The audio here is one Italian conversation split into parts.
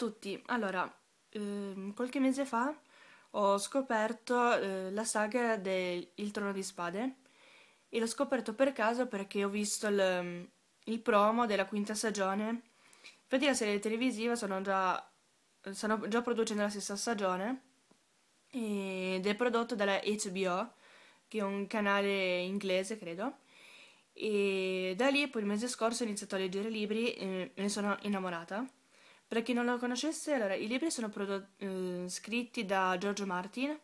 tutti, allora, ehm, qualche mese fa ho scoperto eh, la saga del Il Trono di Spade e l'ho scoperto per caso perché ho visto il, il promo della quinta stagione. Infatti la serie televisiva stanno già, stanno già producendo la stessa stagione ed è prodotto dalla HBO, che è un canale inglese, credo. E da lì poi il mese scorso ho iniziato a leggere libri e me ne sono innamorata. Per chi non lo conoscesse, allora, i libri sono prodotti, eh, mm, scritti da Giorgio Martin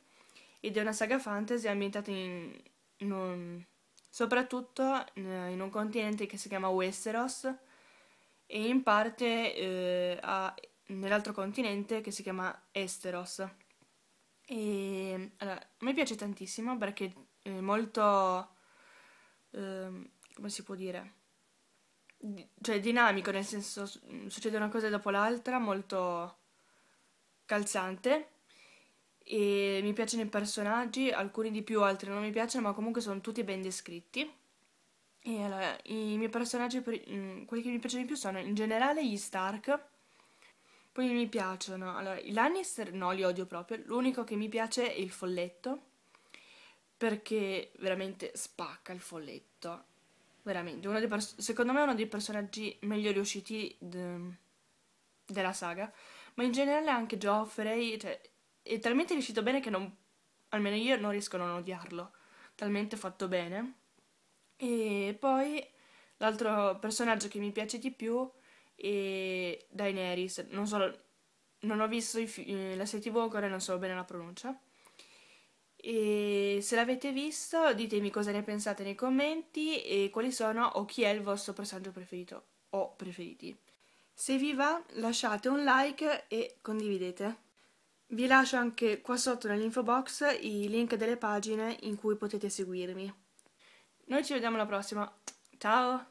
ed è una saga fantasy ambientata in, in un, soprattutto eh, in un continente che si chiama Westeros e in parte eh, a, nell'altro continente che si chiama Esteros. E, allora, a me piace tantissimo perché è molto... Eh, come si può dire? cioè dinamico, nel senso succede una cosa dopo l'altra, molto calzante e mi piacciono i personaggi, alcuni di più, altri non mi piacciono, ma comunque sono tutti ben descritti. E allora, i miei personaggi, mm, quelli che mi piacciono di più sono in generale gli Stark, poi mi piacciono, allora, i Lannister no, li odio proprio, l'unico che mi piace è il folletto, perché veramente spacca il folletto, veramente, uno dei secondo me è uno dei personaggi meglio riusciti de- della saga, ma in generale anche Geoffrey cioè, è talmente riuscito bene che non, almeno io non riesco a non odiarlo, talmente fatto bene. E poi l'altro personaggio che mi piace di più è Daenerys, non, so, non ho visto fi- la serie tv ancora e non so bene la pronuncia. E se l'avete visto ditemi cosa ne pensate nei commenti e quali sono o chi è il vostro personaggio preferito o preferiti. Se vi va lasciate un like e condividete. Vi lascio anche qua sotto nell'info box i link delle pagine in cui potete seguirmi. Noi ci vediamo alla prossima, ciao!